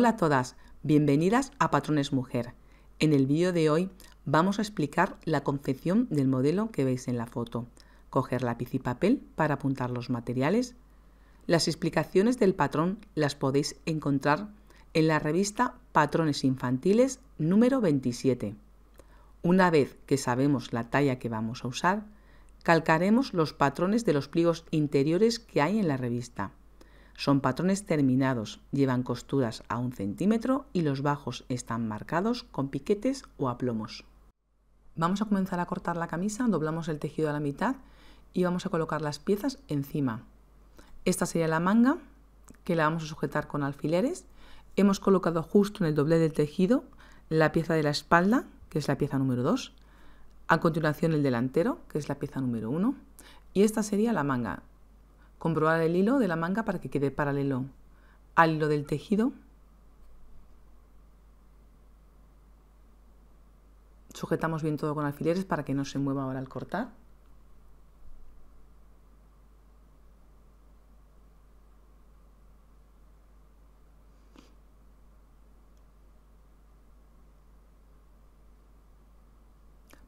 Hola a todas, bienvenidas a Patrones Mujer. En el vídeo de hoy vamos a explicar la concepción del modelo que veis en la foto, coger lápiz y papel para apuntar los materiales. Las explicaciones del patrón las podéis encontrar en la revista Patrones Infantiles número 27. Una vez que sabemos la talla que vamos a usar, calcaremos los patrones de los pliegos interiores que hay en la revista. Son patrones terminados, llevan costuras a un centímetro y los bajos están marcados con piquetes o aplomos. Vamos a comenzar a cortar la camisa, doblamos el tejido a la mitad y vamos a colocar las piezas encima. Esta sería la manga, que la vamos a sujetar con alfileres. Hemos colocado justo en el doblez del tejido la pieza de la espalda, que es la pieza número 2. A continuación el delantero, que es la pieza número 1. Y esta sería la manga comprobar el hilo de la manga para que quede paralelo al hilo del tejido. Sujetamos bien todo con alfileres para que no se mueva ahora al cortar.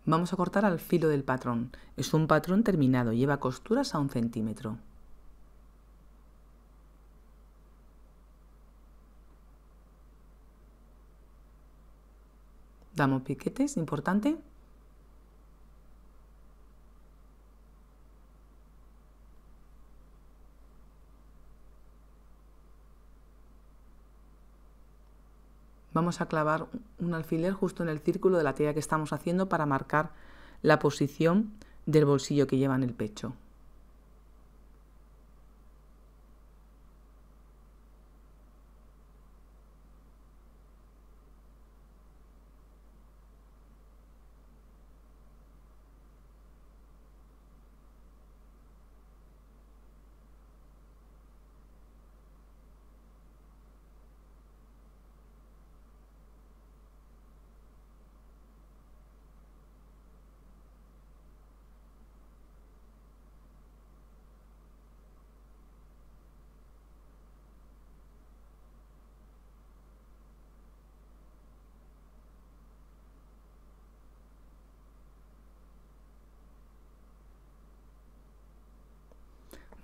Vamos a cortar al filo del patrón. Es un patrón terminado, lleva costuras a un centímetro. piquetes, importante. Vamos a clavar un alfiler justo en el círculo de la tira que estamos haciendo para marcar la posición del bolsillo que lleva en el pecho.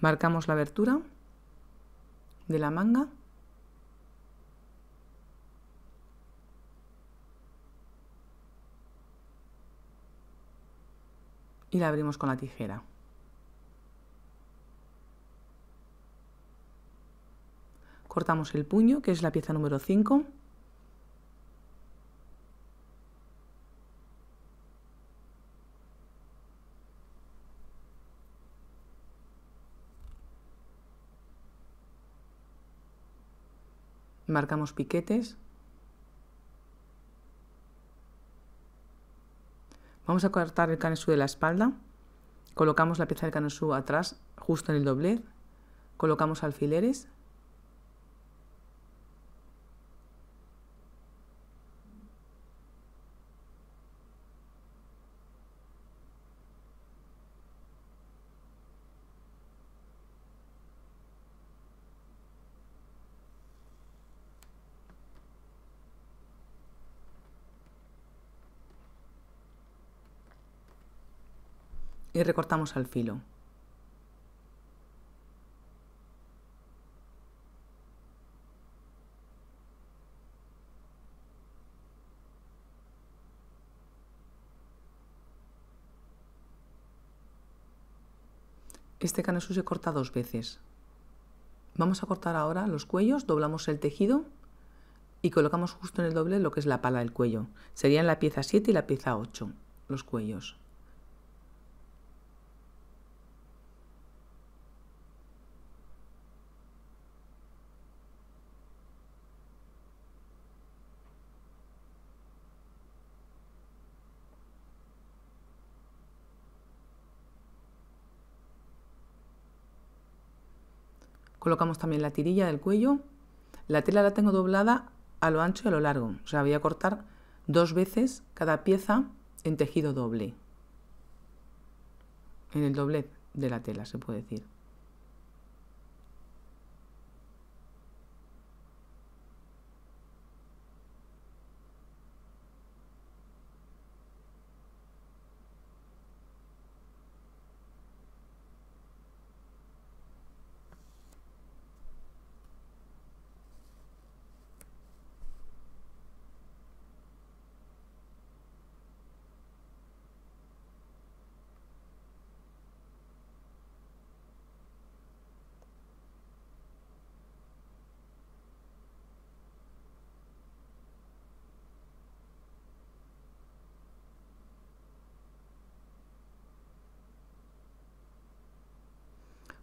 Marcamos la abertura de la manga. Y la abrimos con la tijera. Cortamos el puño, que es la pieza número 5. marcamos piquetes. Vamos a cortar el canesú de la espalda, colocamos la pieza del canesú atrás justo en el doblez, colocamos alfileres y recortamos al filo. Este canesú se corta dos veces. Vamos a cortar ahora los cuellos, doblamos el tejido y colocamos justo en el doble lo que es la pala del cuello. Serían la pieza 7 y la pieza 8, los cuellos. Colocamos también la tirilla del cuello. La tela la tengo doblada a lo ancho y a lo largo. O sea, voy a cortar dos veces cada pieza en tejido doble. En el doblez de la tela, se puede decir.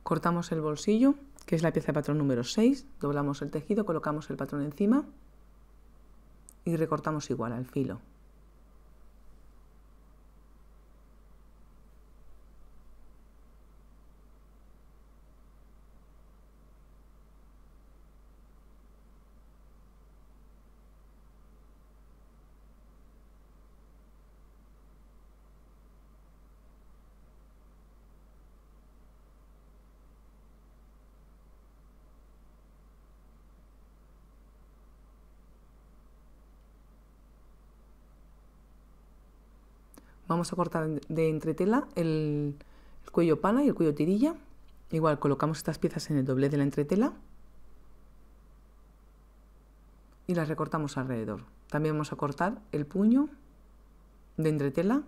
Cortamos el bolsillo, que es la pieza de patrón número 6, doblamos el tejido, colocamos el patrón encima y recortamos igual al filo. Vamos a cortar de entretela el, cuello pana y el cuello tirilla. Igual colocamos estas piezas en el doble de la entretela y las recortamos alrededor. También vamos a cortar el puño de entretela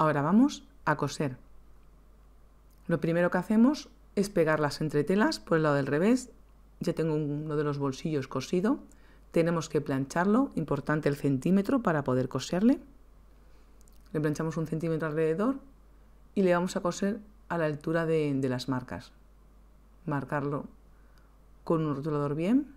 Ahora vamos a coser. Lo primero que hacemos es pegar las entretelas por el lado del revés. Ya tengo uno de los bolsillos cosido. Tenemos que plancharlo, importante el centímetro para poder coserle. Le planchamos un centímetro alrededor y le vamos a coser a la altura de, de las marcas. Marcarlo con un rotulador bien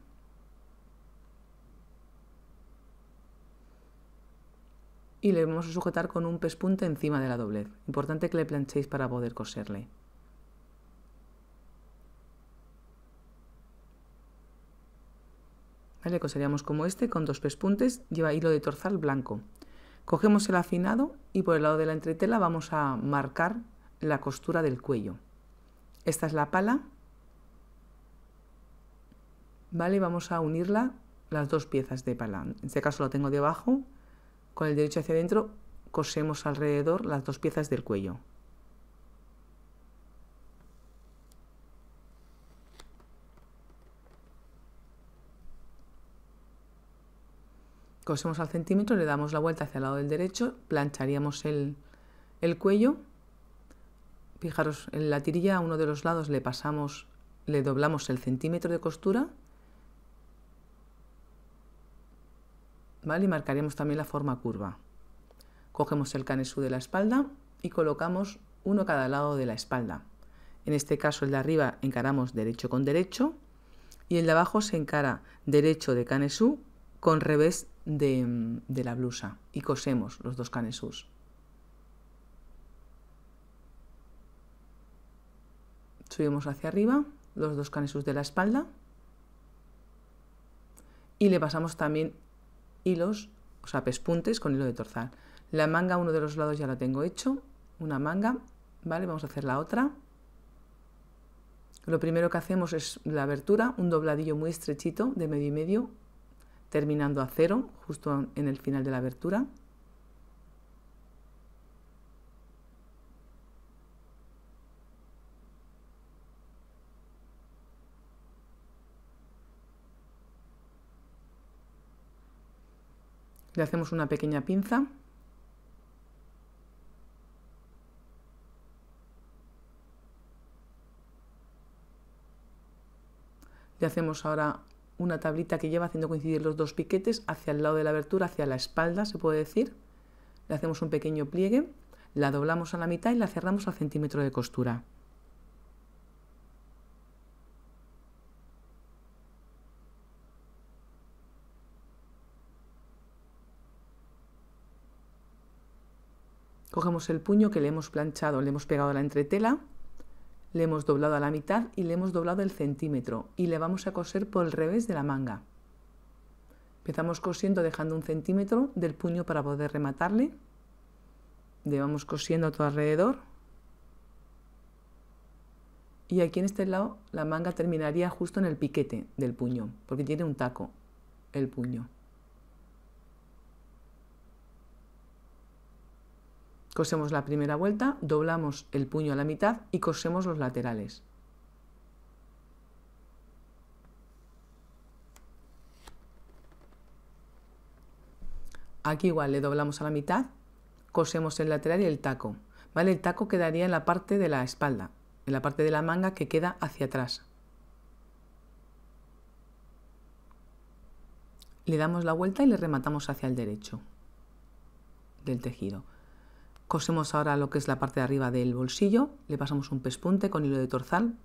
y le vamos a sujetar con un pespunte encima de la doblez. Importante que le planchéis para poder coserle. ¿Vale? Coseríamos como este con dos pespuntes, lleva hilo de torzal blanco. Cogemos el afinado y por el lado de la entretela vamos a marcar la costura del cuello. Esta es la pala. ¿Vale? Vamos a unirla las dos piezas de pala. En este caso lo tengo debajo con el derecho hacia adentro cosemos alrededor las dos piezas del cuello. Cosemos al centímetro, le damos la vuelta hacia el lado del derecho, plancharíamos el, el cuello. Fijaros, en la tirilla a uno de los lados le pasamos, le doblamos el centímetro de costura Y marcaremos también la forma curva. Cogemos el canesú de la espalda y colocamos uno a cada lado de la espalda. En este caso el de arriba encaramos derecho con derecho y el de abajo se encara derecho de canesú con revés de, de la blusa y cosemos los dos canesús. Subimos hacia arriba los dos canesús de la espalda y le pasamos también hilos, o sea, pespuntes con hilo de torzal. La manga, uno de los lados ya la tengo hecho, una manga, ¿vale? Vamos a hacer la otra. Lo primero que hacemos es la abertura, un dobladillo muy estrechito de medio y medio, terminando a cero, justo en el final de la abertura. Le hacemos una pequeña pinza. Le hacemos ahora una tablita que lleva haciendo coincidir los dos piquetes hacia el lado de la abertura, hacia la espalda, se puede decir. Le hacemos un pequeño pliegue, la doblamos a la mitad y la cerramos al centímetro de costura. el puño que le hemos planchado, le hemos pegado la entretela, le hemos doblado a la mitad y le hemos doblado el centímetro y le vamos a coser por el revés de la manga. Empezamos cosiendo dejando un centímetro del puño para poder rematarle. Le vamos cosiendo todo alrededor. Y aquí en este lado la manga terminaría justo en el piquete del puño, porque tiene un taco el puño. Cosemos la primera vuelta, doblamos el puño a la mitad y cosemos los laterales. Aquí igual le doblamos a la mitad, cosemos el lateral y el taco. ¿vale? El taco quedaría en la parte de la espalda, en la parte de la manga que queda hacia atrás. Le damos la vuelta y le rematamos hacia el derecho del tejido. Cosemos ahora lo que es la parte de arriba del bolsillo, le pasamos un pespunte con hilo de torzal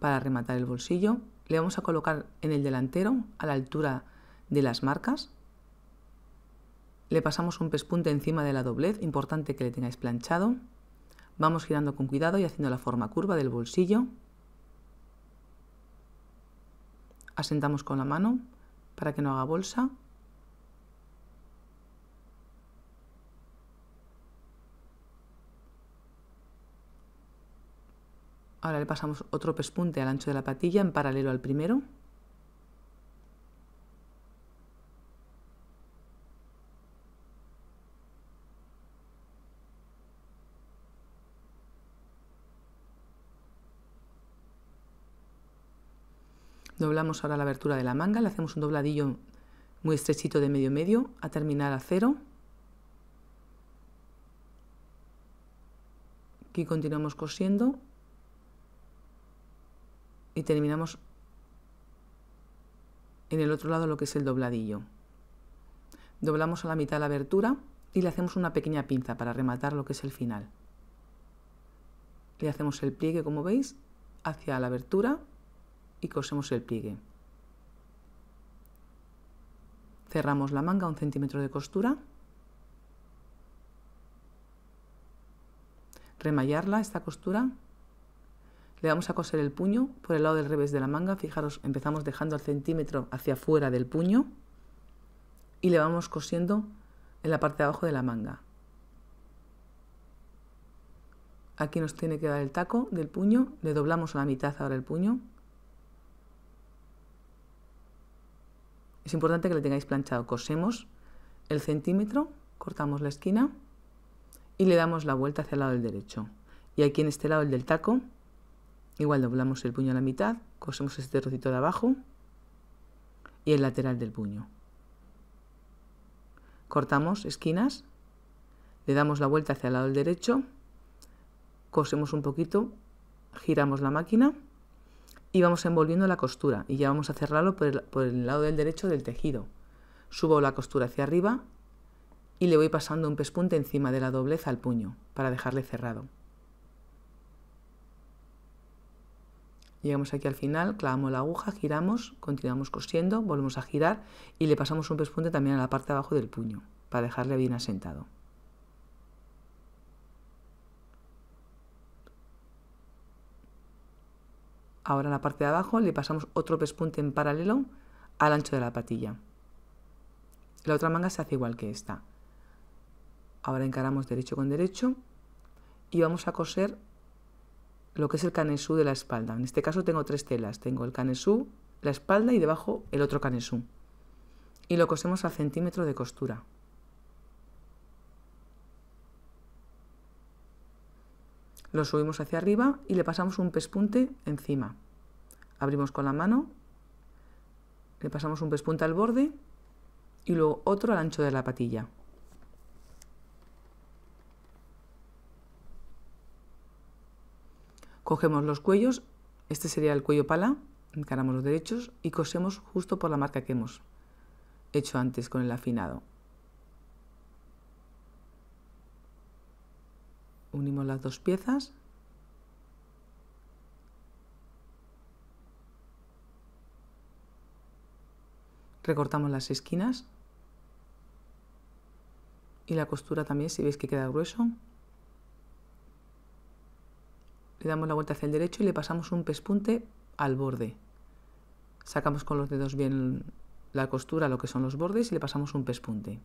para rematar el bolsillo, le vamos a colocar en el delantero a la altura de las marcas, le pasamos un pespunte encima de la doblez, importante que le tengáis planchado, vamos girando con cuidado y haciendo la forma curva del bolsillo, asentamos con la mano para que no haga bolsa Ahora le pasamos otro pespunte al ancho de la patilla en paralelo al primero. Doblamos ahora la abertura de la manga, le hacemos un dobladillo muy estrechito de medio medio a terminar a cero. Aquí continuamos cosiendo y terminamos en el otro lado lo que es el dobladillo. Doblamos a la mitad la abertura y le hacemos una pequeña pinza para rematar lo que es el final. Le hacemos el pliegue, como veis, hacia la abertura y cosemos el pliegue. Cerramos la manga un centímetro de costura. Remallarla, esta costura, le vamos a coser el puño por el lado del revés de la manga. Fijaros, empezamos dejando el centímetro hacia afuera del puño y le vamos cosiendo en la parte de abajo de la manga. Aquí nos tiene que dar el taco del puño. Le doblamos a la mitad ahora el puño. Es importante que le tengáis planchado. Cosemos el centímetro, cortamos la esquina y le damos la vuelta hacia el lado del derecho. Y aquí en este lado, el del taco, Igual doblamos el puño a la mitad, cosemos este trocito de abajo y el lateral del puño. Cortamos esquinas, le damos la vuelta hacia el lado derecho, cosemos un poquito, giramos la máquina y vamos envolviendo la costura y ya vamos a cerrarlo por el, por el lado del derecho del tejido. Subo la costura hacia arriba y le voy pasando un pespunte encima de la doblez al puño para dejarle cerrado. Llegamos aquí al final, clavamos la aguja, giramos, continuamos cosiendo, volvemos a girar y le pasamos un pespunte también a la parte de abajo del puño para dejarle bien asentado. Ahora en la parte de abajo le pasamos otro pespunte en paralelo al ancho de la patilla. La otra manga se hace igual que esta. Ahora encaramos derecho con derecho y vamos a coser lo que es el canesú de la espalda. En este caso tengo tres telas. Tengo el canesú, la espalda y debajo el otro canesú. Y lo cosemos al centímetro de costura. Lo subimos hacia arriba y le pasamos un pespunte encima. Abrimos con la mano, le pasamos un pespunte al borde y luego otro al ancho de la patilla. Cogemos los cuellos, este sería el cuello pala, encaramos los derechos y cosemos justo por la marca que hemos hecho antes con el afinado. Unimos las dos piezas. Recortamos las esquinas y la costura también si veis que queda grueso le damos la vuelta hacia el derecho y le pasamos un pespunte al borde. Sacamos con los dedos bien la costura, lo que son los bordes, y le pasamos un pespunte.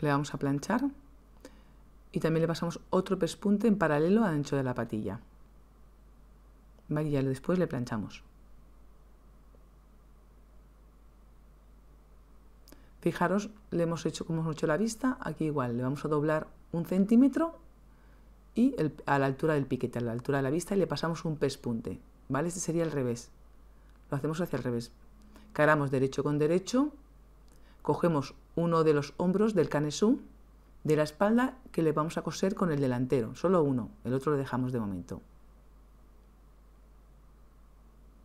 Le vamos a planchar y también le pasamos otro pespunte en paralelo al ancho de la patilla. Y ya después le planchamos. Fijaros, le hemos hecho como hemos hecho la vista, aquí igual, le vamos a doblar un centímetro y a la altura del piquete, a la altura de la vista y le pasamos un pespunte, ¿vale? Este sería el revés, lo hacemos hacia el revés. Caramos derecho con derecho, cogemos uno de los hombros del canesú de la espalda que le vamos a coser con el delantero, solo uno, el otro lo dejamos de momento.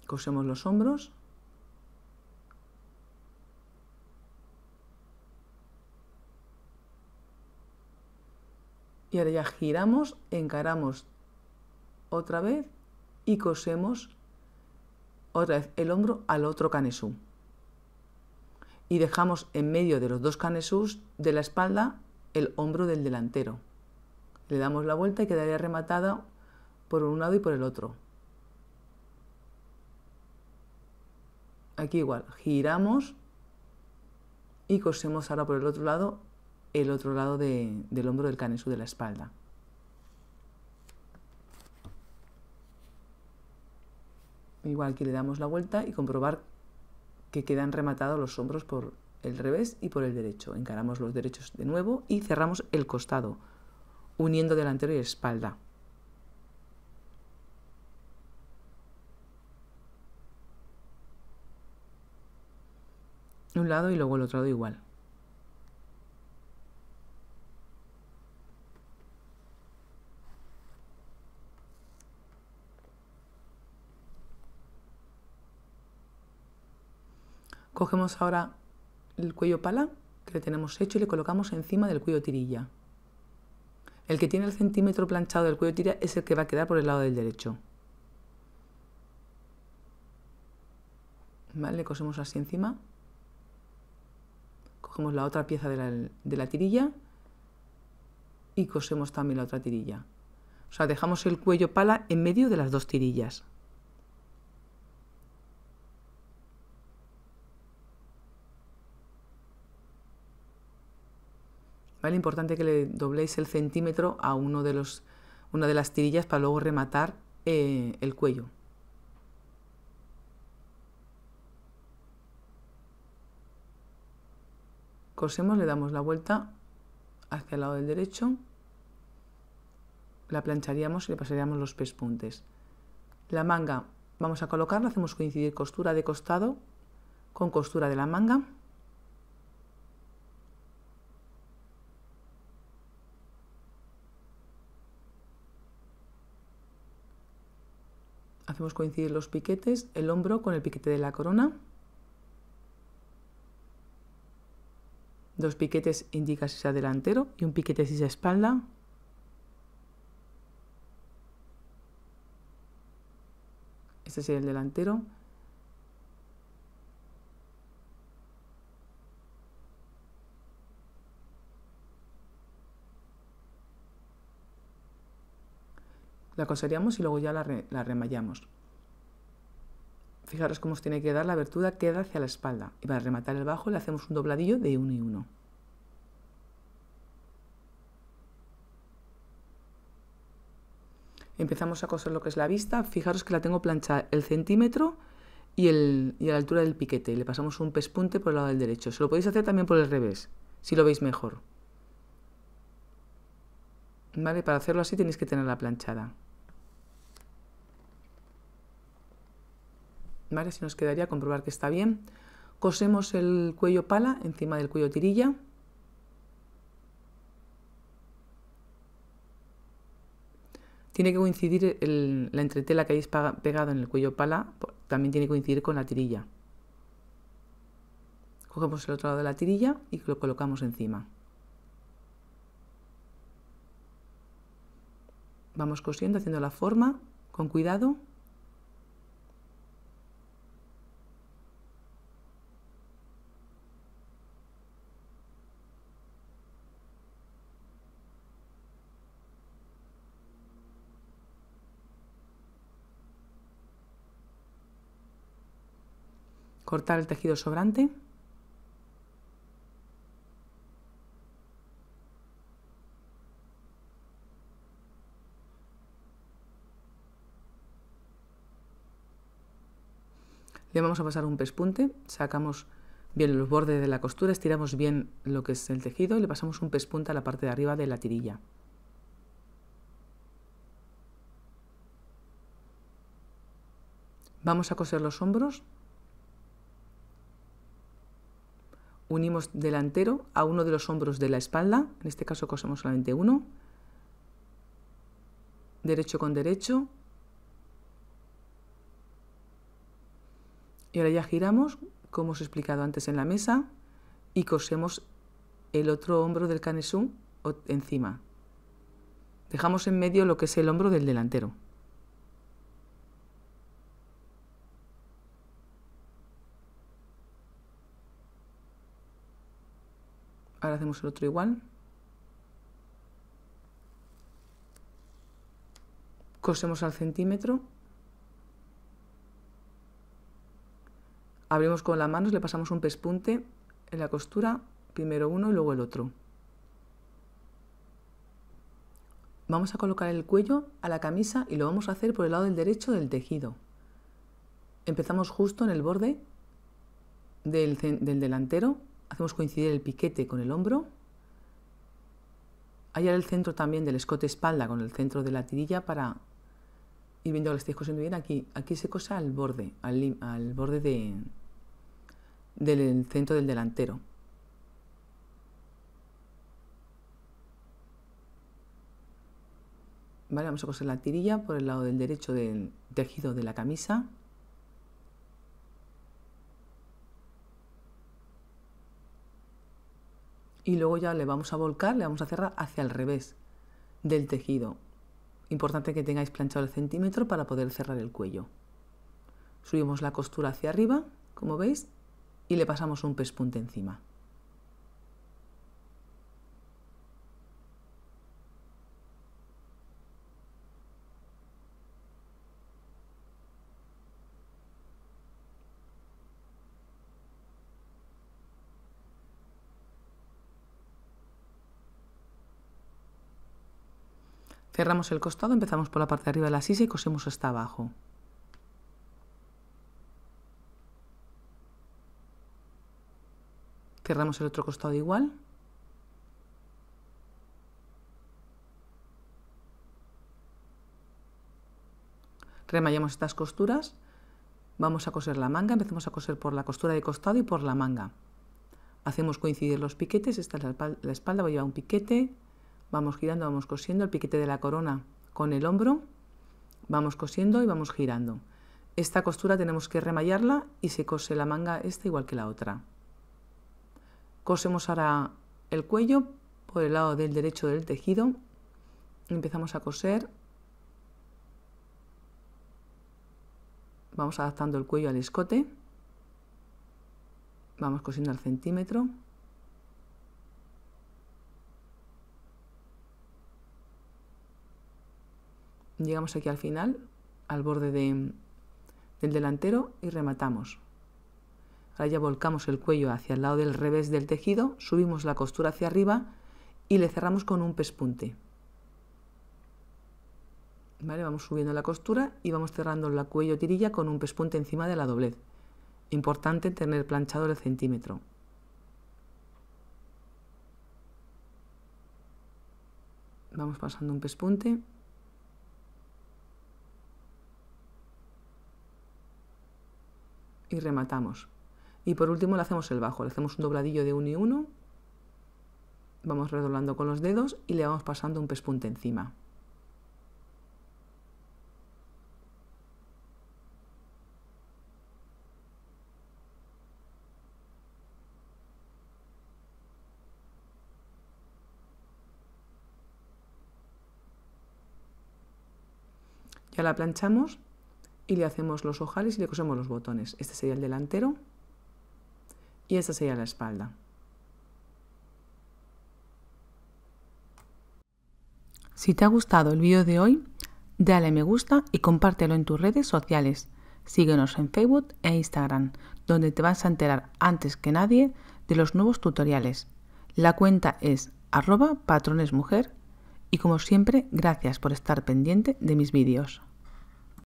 Cosemos los hombros. Y ahora ya giramos, encaramos otra vez y cosemos otra vez el hombro al otro canesú. Y dejamos en medio de los dos canesús de la espalda el hombro del delantero. Le damos la vuelta y quedaría rematada por un lado y por el otro. Aquí igual, giramos y cosemos ahora por el otro lado el otro lado del hombro del canesú de la espalda. Igual que le damos la vuelta y comprobar que quedan rematados los hombros por, el revés y por el derecho. Encaramos los derechos de nuevo y cerramos el costado, uniendo delantero y espalda. Un lado y luego el otro lado igual. Cogemos ahora el cuello pala que le tenemos hecho y le colocamos encima del cuello tirilla. El que tiene el centímetro planchado del cuello tirilla es el que va a quedar por el lado del derecho. Le cosemos así encima. Cogemos la otra pieza de la, de la tirilla y cosemos también la otra tirilla. O sea, dejamos el cuello pala en medio de las dos tirillas. ¿vale? Importante que le dobléis el centímetro a uno de los, una de las tirillas para luego rematar eh, el cuello. Cosemos, le damos la vuelta hacia el lado del derecho, la plancharíamos y le pasaríamos los pespuntes. La manga vamos a colocarla, hacemos coincidir costura de costado con costura de la manga. Podemos coincidir los piquetes, el hombro con el piquete de la corona. Dos piquetes indica si es delantero y un piquete si es espalda. Este sería el delantero la coseríamos y luego ya la, remallamos. Fijaros cómo os tiene que dar la abertura, queda hacia la espalda. Y para rematar el bajo le hacemos un dobladillo de uno y uno. Empezamos a coser lo que es la vista. Fijaros que la tengo planchada el centímetro y, a la altura del piquete. Le pasamos un pespunte por el lado del derecho. Se lo podéis hacer también por el revés, si lo veis mejor. ¿Vale? Para hacerlo así tenéis que tenerla planchada. ¿vale? Si nos quedaría comprobar que está bien. Cosemos el cuello pala encima del cuello tirilla. Tiene que coincidir la entretela que hayáis pegado en el cuello pala, también tiene que coincidir con la tirilla. Cogemos el otro lado de la tirilla y lo colocamos encima. Vamos cosiendo, haciendo la forma con cuidado. cortar el tejido sobrante. Le vamos a pasar un pespunte, sacamos bien los bordes de la costura, estiramos bien lo que es el tejido y le pasamos un pespunte a la parte de arriba de la tirilla. Vamos a coser los hombros unimos delantero a uno de los hombros de la espalda, en este caso cosemos solamente uno, derecho con derecho, y ahora ya giramos, como os he explicado antes en la mesa, y cosemos el otro hombro del canesú encima. Dejamos en medio lo que es el hombro del delantero. Ahora hacemos el otro igual. Cosemos al centímetro. Abrimos con las manos, le pasamos un pespunte en la costura, primero uno y luego el otro. Vamos a colocar el cuello a la camisa y lo vamos a hacer por el lado del derecho del tejido. Empezamos justo en el borde del, del delantero hacemos coincidir el piquete con el hombro, hallar el centro también del escote espalda con el centro de la tirilla para ir viendo que lo estáis cosiendo bien aquí, aquí se cosa al borde, al, borde del centro del delantero. Vale, vamos a coser la tirilla por el lado del derecho del tejido de la camisa. y luego ya le vamos a volcar, le vamos a cerrar hacia el revés del tejido. Importante que tengáis planchado el centímetro para poder cerrar el cuello. Subimos la costura hacia arriba, como veis, y le pasamos un pespunte encima. Cerramos el costado, empezamos por la parte de arriba de la sisa y cosemos hasta abajo. Cerramos el otro costado igual. Remallamos estas costuras. Vamos a coser la manga, Empezamos a coser por la costura de costado y por la manga. Hacemos coincidir los piquetes, esta es la espalda, voy a llevar un piquete, vamos girando, vamos cosiendo el piquete de la corona con el hombro, vamos cosiendo y vamos girando. Esta costura tenemos que remallarla y se cose la manga esta igual que la otra. Cosemos ahora el cuello por el lado del derecho del tejido, empezamos a coser, vamos adaptando el cuello al escote, vamos cosiendo al centímetro, llegamos aquí al final, al borde del delantero y rematamos. Ahora ya volcamos el cuello hacia el lado del revés del tejido, subimos la costura hacia arriba y le cerramos con un pespunte. ¿Vale? Vamos subiendo la costura y vamos cerrando la cuello tirilla con un pespunte encima de la doblez. Importante tener planchado el centímetro. Vamos pasando un pespunte. y rematamos. Y por último le hacemos el bajo, le hacemos un dobladillo de 1 y 1, vamos redoblando con los dedos y le vamos pasando un pespunte encima. Ya la planchamos y le hacemos los ojales y le cosemos los botones. Este sería el delantero y esta sería la espalda. Si te ha gustado el vídeo de hoy, dale me gusta y compártelo en tus redes sociales. Síguenos en Facebook e Instagram, donde te vas a enterar antes que nadie de los nuevos tutoriales. La cuenta es arroba patronesmujer y como siempre, gracias por estar pendiente de mis vídeos.